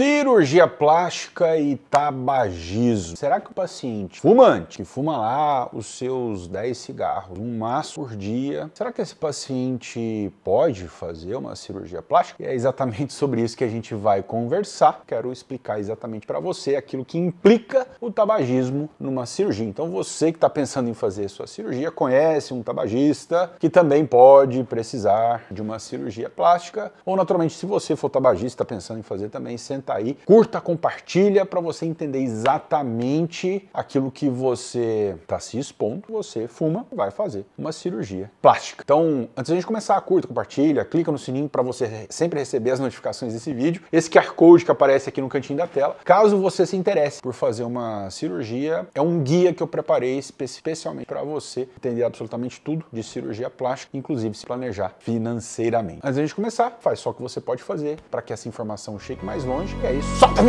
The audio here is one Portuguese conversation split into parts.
cirurgia plástica e tabagismo. Será que o paciente fumante, que fuma lá os seus 10 cigarros, um maço por dia, será que esse paciente pode fazer uma cirurgia plástica? E é exatamente sobre isso que a gente vai conversar. Quero explicar exatamente para você aquilo que implica o tabagismo numa cirurgia. Então você que está pensando em fazer sua cirurgia, conhece um tabagista que também pode precisar de uma cirurgia plástica, ou naturalmente se você for tabagista pensando em fazer também, senta está aí. Curta, compartilha para você entender exatamente aquilo que você está se expondo. Você fuma, vai fazer uma cirurgia plástica. Então, antes da gente começar, curta, compartilha, clica no sininho para você sempre receber as notificações desse vídeo. Esse QR Code que aparece aqui no cantinho da tela. Caso você se interesse por fazer uma cirurgia, é um guia que eu preparei especialmente para você entender absolutamente tudo de cirurgia plástica, inclusive se planejar financeiramente. Antes da gente começar, faz só o que você pode fazer para que essa informação chegue mais longe E é isso. Solta a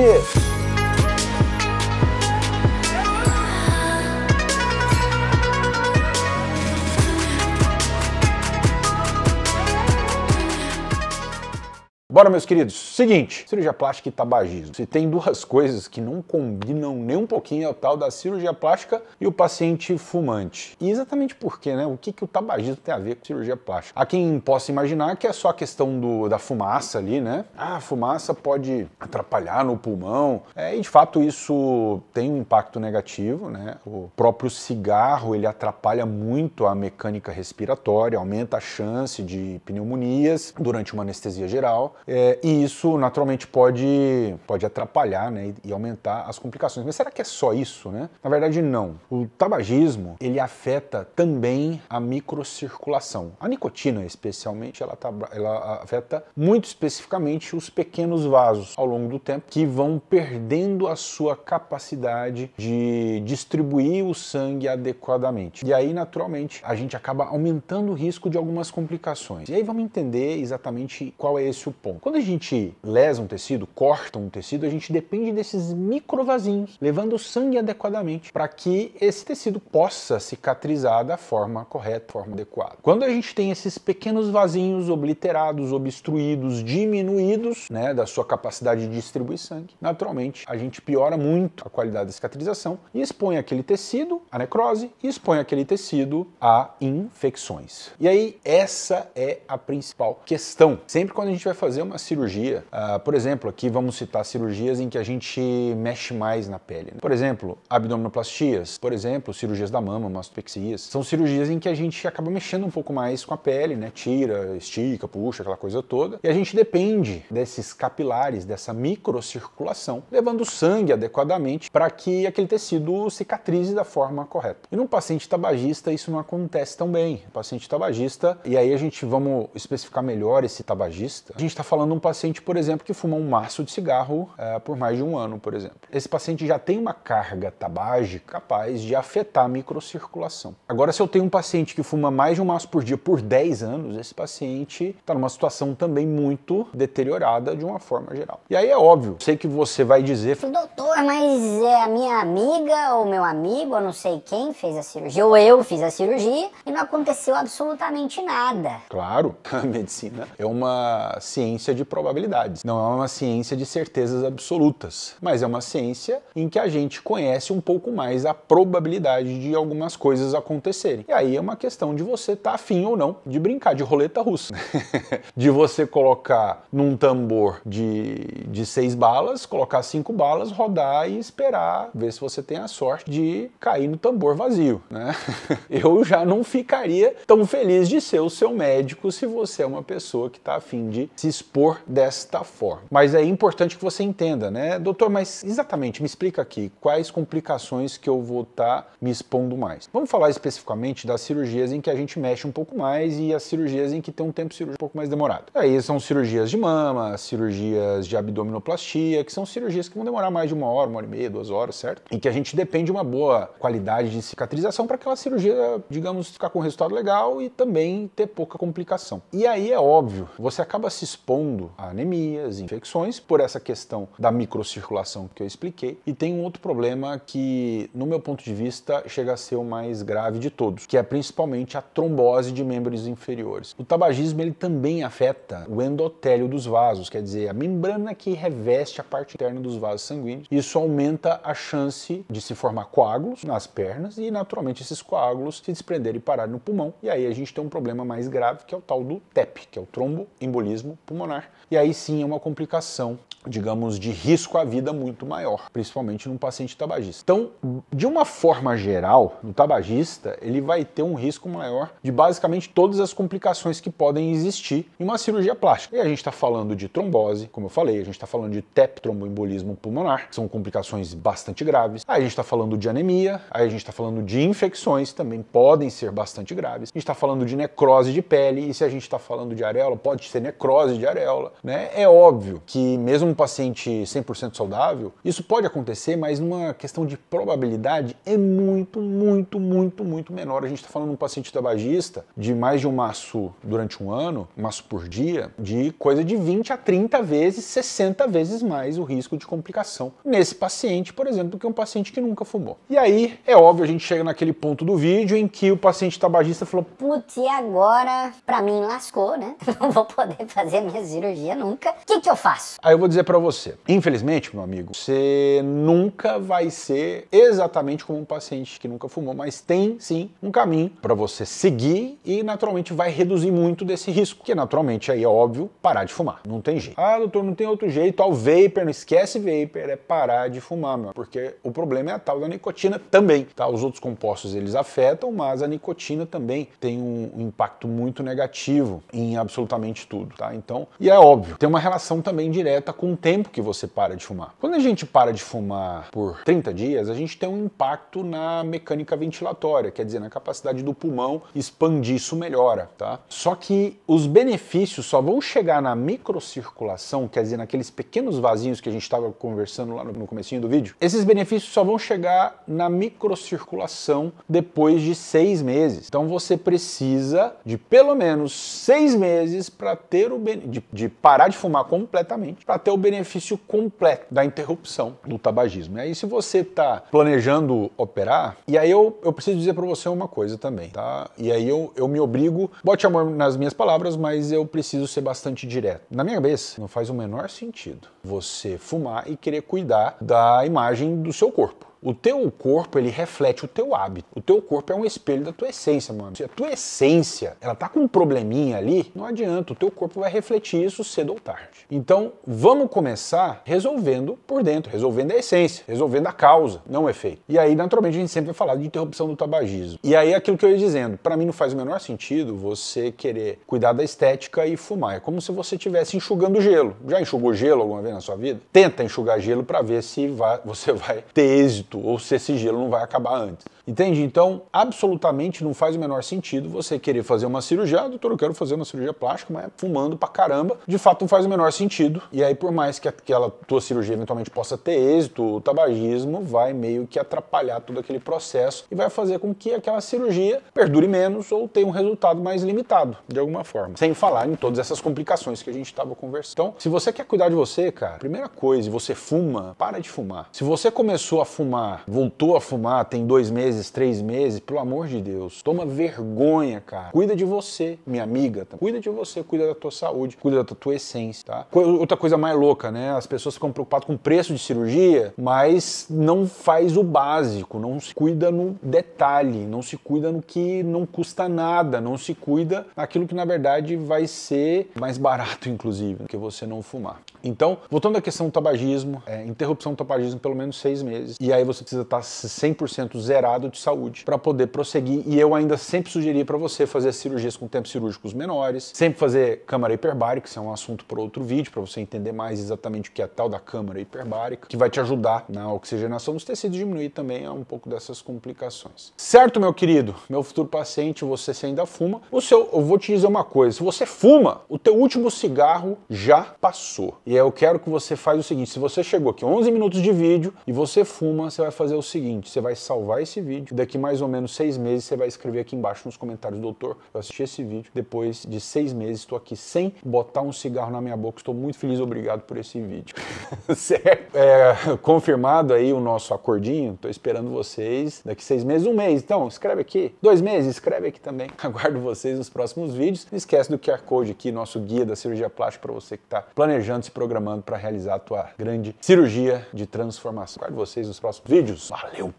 Bora, meus queridos. Seguinte, cirurgia plástica e tabagismo. Se tem duas coisas que não combinam nem um pouquinho é o tal da cirurgia plástica e o paciente fumante. E exatamente por quê, né? O que, que o tabagismo tem a ver com cirurgia plástica? Há quem possa imaginar que é só a questão do, da fumaça ali, né? Ah, a fumaça pode atrapalhar no pulmão. É, e de fato isso tem um impacto negativo, né? O próprio cigarro, ele atrapalha muito a mecânica respiratória, aumenta a chance de pneumonias durante uma anestesia geral. É, e isso naturalmente pode, pode atrapalhar né, e aumentar as complicações. Mas será que é só isso? Né? Na verdade, não. O tabagismo ele afeta também a microcirculação. A nicotina, especialmente, ela, tá, ela afeta muito especificamente os pequenos vasos ao longo do tempo que vão perdendo a sua capacidade de distribuir o sangue adequadamente. E aí, naturalmente, a gente acaba aumentando o risco de algumas complicações. E aí vamos entender exatamente qual é esse o ponto ponto. Quando a gente lesa um tecido, corta um tecido, a gente depende desses microvasinhos, levando o sangue adequadamente para que esse tecido possa cicatrizar da forma correta, forma adequada. Quando a gente tem esses pequenos vasinhos obliterados, obstruídos, diminuídos, né, da sua capacidade de distribuir sangue, naturalmente a gente piora muito a qualidade da cicatrização e expõe aquele tecido à necrose e expõe aquele tecido a infecções. E aí essa é a principal questão. Sempre quando a gente vai fazer fazer uma cirurgia. Uh, por exemplo, aqui vamos citar cirurgias em que a gente mexe mais na pele. Né? Por exemplo, abdominoplastias, por exemplo, cirurgias da mama, mastopexias. São cirurgias em que a gente acaba mexendo um pouco mais com a pele, né? Tira, estica, puxa, aquela coisa toda. E a gente depende desses capilares, dessa microcirculação, levando o sangue adequadamente para que aquele tecido cicatrize da forma correta. E num paciente tabagista isso não acontece tão bem. O paciente tabagista, e aí a gente vamos especificar melhor esse tabagista. A gente está falando de um paciente, por exemplo, que fuma um maço de cigarro é, por mais de um ano, por exemplo. Esse paciente já tem uma carga tabágica capaz de afetar a microcirculação. Agora, se eu tenho um paciente que fuma mais de um maço por dia por 10 anos, esse paciente está numa situação também muito deteriorada de uma forma geral. E aí é óbvio, sei que você vai dizer, doutor, mas é a minha amiga ou meu amigo, eu não sei quem fez a cirurgia, ou eu fiz a cirurgia e não aconteceu absolutamente nada. Claro, a medicina é uma ciência ciência de probabilidades, não é uma ciência de certezas absolutas, mas é uma ciência em que a gente conhece um pouco mais a probabilidade de algumas coisas acontecerem. E aí é uma questão de você estar tá afim ou não de brincar de roleta russa, de você colocar num tambor de, de seis balas, colocar cinco balas, rodar e esperar ver se você tem a sorte de cair no tambor vazio, né? Eu já não ficaria tão feliz de ser o seu médico se você é uma pessoa que está afim de se expor desta forma. Mas é importante que você entenda, né? Doutor, mas exatamente, me explica aqui quais complicações que eu vou estar tá me expondo mais. Vamos falar especificamente das cirurgias em que a gente mexe um pouco mais e as cirurgias em que tem um tempo cirúrgico um pouco mais demorado. Aí são cirurgias de mama, cirurgias de abdominoplastia, que são cirurgias que vão demorar mais de uma hora, uma hora e meia, duas horas, certo? Em que a gente depende de uma boa qualidade de cicatrização para aquela cirurgia, digamos, ficar com um resultado legal e também ter pouca complicação. E aí é óbvio, você acaba se expondo expondo a anemias, infecções, por essa questão da microcirculação que eu expliquei. E tem um outro problema que, no meu ponto de vista, chega a ser o mais grave de todos, que é principalmente a trombose de membros inferiores. O tabagismo ele também afeta o endotélio dos vasos, quer dizer, a membrana que reveste a parte interna dos vasos sanguíneos. Isso aumenta a chance de se formar coágulos nas pernas e, naturalmente, esses coágulos se desprenderem e pararem no pulmão. E aí a gente tem um problema mais grave que é o tal do TEP, que é o tromboembolismo pulmonar pulmonar. E aí sim é uma complicação digamos, de risco à vida muito maior, principalmente num paciente tabagista. Então, de uma forma geral, no tabagista, ele vai ter um risco maior de basicamente todas as complicações que podem existir em uma cirurgia plástica. E a gente está falando de trombose, como eu falei, a gente está falando de TEP, tromboembolismo pulmonar, que são complicações bastante graves. Aí a gente está falando de anemia, aí a gente está falando de infecções, também podem ser bastante graves. A gente está falando de necrose de pele, e se a gente está falando de areola, pode ser necrose de areola, né? É óbvio que mesmo um paciente 100% saudável, isso pode acontecer, mas numa questão de probabilidade é muito, muito, muito, muito menor. A gente está falando de um paciente tabagista de mais de um maço durante um ano, maço por dia, de coisa de 20 a 30 vezes, 60 vezes mais o risco de complicação nesse paciente, por exemplo, do que um paciente que nunca fumou. E aí, é óbvio, a gente chega naquele ponto do vídeo em que o paciente tabagista falou: Putz, e agora? Pra mim lascou, né? Não vou poder fazer minha cirurgia nunca. O que, que eu faço? Aí eu vou dizer dizer para você, infelizmente, meu amigo, você nunca vai ser exatamente como um paciente que nunca fumou, mas tem sim um caminho para você seguir e naturalmente vai reduzir muito desse risco, que naturalmente aí é óbvio, parar de fumar. Não tem jeito. Ah, doutor, não tem outro jeito, ao vapor, não esquece vapor, é parar de fumar, meu, porque o problema é a tal da nicotina também, tá? Os outros compostos eles afetam, mas a nicotina também tem um impacto muito negativo em absolutamente tudo, tá? Então, e é óbvio, tem uma relação também direta com um tempo que você para de fumar. Quando a gente para de fumar por 30 dias, a gente tem um impacto na mecânica ventilatória, quer dizer, na capacidade do pulmão expandir, isso melhora, tá? Só que os benefícios só vão chegar na microcirculação, quer dizer, naqueles pequenos vasinhos que a gente estava conversando lá no comecinho do vídeo. Esses benefícios só vão chegar na microcirculação depois de seis meses. Então você precisa de pelo menos seis meses para ter o de, de parar de fumar completamente para ter o benefício completo da interrupção do tabagismo. E aí, se você está planejando operar, e aí eu, eu preciso dizer para você uma coisa também, tá? E aí eu, eu me obrigo, bote amor nas minhas palavras, mas eu preciso ser bastante direto. Na minha cabeça, não faz o menor sentido você fumar e querer cuidar da imagem do seu corpo. O teu corpo, ele reflete o teu hábito. O teu corpo é um espelho da tua essência, mano. Se a tua essência, ela tá com um probleminha ali, não adianta, o teu corpo vai refletir isso cedo ou tarde. Então, vamos começar resolvendo por dentro, resolvendo a essência, resolvendo a causa, não o efeito. E aí, naturalmente, a gente sempre vai falar de interrupção do tabagismo. E aí, aquilo que eu ia dizendo, para mim não faz o menor sentido você querer cuidar da estética e fumar. É como se você estivesse enxugando gelo. Já enxugou gelo alguma vez na sua vida? Tenta enxugar gelo para ver se vai, você vai ter êxito ilícito ou se esse gelo não vai acabar antes. Entende? Então, absolutamente não faz o menor sentido você querer fazer uma cirurgia. Ah, doutor, eu quero fazer uma cirurgia plástica, mas é fumando pra caramba. De fato, não faz o menor sentido. E aí, por mais que aquela tua cirurgia eventualmente possa ter êxito, o tabagismo vai meio que atrapalhar todo aquele processo e vai fazer com que aquela cirurgia perdure menos ou tenha um resultado mais limitado, de alguma forma. Sem falar em todas essas complicações que a gente estava conversando. Então, se você quer cuidar de você, cara, primeira coisa, você fuma, para de fumar. Se você começou a fumar fumar, voltou a fumar, tem dois meses, três meses, pelo amor de Deus, toma vergonha, cara. Cuida de você, minha amiga. Tá? Cuida de você, cuida da tua saúde, cuida da tua essência, tá? Outra coisa mais louca, né? As pessoas ficam preocupadas com o preço de cirurgia, mas não faz o básico, não se cuida no detalhe, não se cuida no que não custa nada, não se cuida naquilo que na verdade vai ser mais barato, inclusive, que você não fumar. Então, voltando à questão do tabagismo, é, interrupção do tabagismo pelo menos seis meses. E aí você precisa estar 100% zerado de saúde para poder prosseguir. E eu ainda sempre sugeri para você fazer cirurgias com tempos cirúrgicos menores, sempre fazer câmara hiperbárica, isso é um assunto para outro vídeo, para você entender mais exatamente o que é tal da câmara hiperbárica, que vai te ajudar na oxigenação dos tecidos diminuir também é, um pouco dessas complicações. Certo, meu querido? Meu futuro paciente, você se ainda fuma, o seu, eu vou te dizer uma coisa, se você fuma, o teu último cigarro já passou. E eu quero que você faça o seguinte, se você chegou aqui 11 minutos de vídeo e você fuma, você vai fazer o seguinte: você vai salvar esse vídeo. Daqui mais ou menos seis meses, você vai escrever aqui embaixo nos comentários, doutor, eu assisti esse vídeo. Depois de seis meses, estou aqui sem botar um cigarro na minha boca. Estou muito feliz, obrigado por esse vídeo. certo? É, é, confirmado aí o nosso acordinho. Estou esperando vocês daqui seis meses, um mês. Então, escreve aqui. Dois meses, escreve aqui também. Aguardo vocês nos próximos vídeos. Não esquece do QR Code aqui, nosso guia da cirurgia plástica para você que está planejando, se programando para realizar a tua grande cirurgia de transformação. Aguardo vocês nos próximos vídeos. Valeu!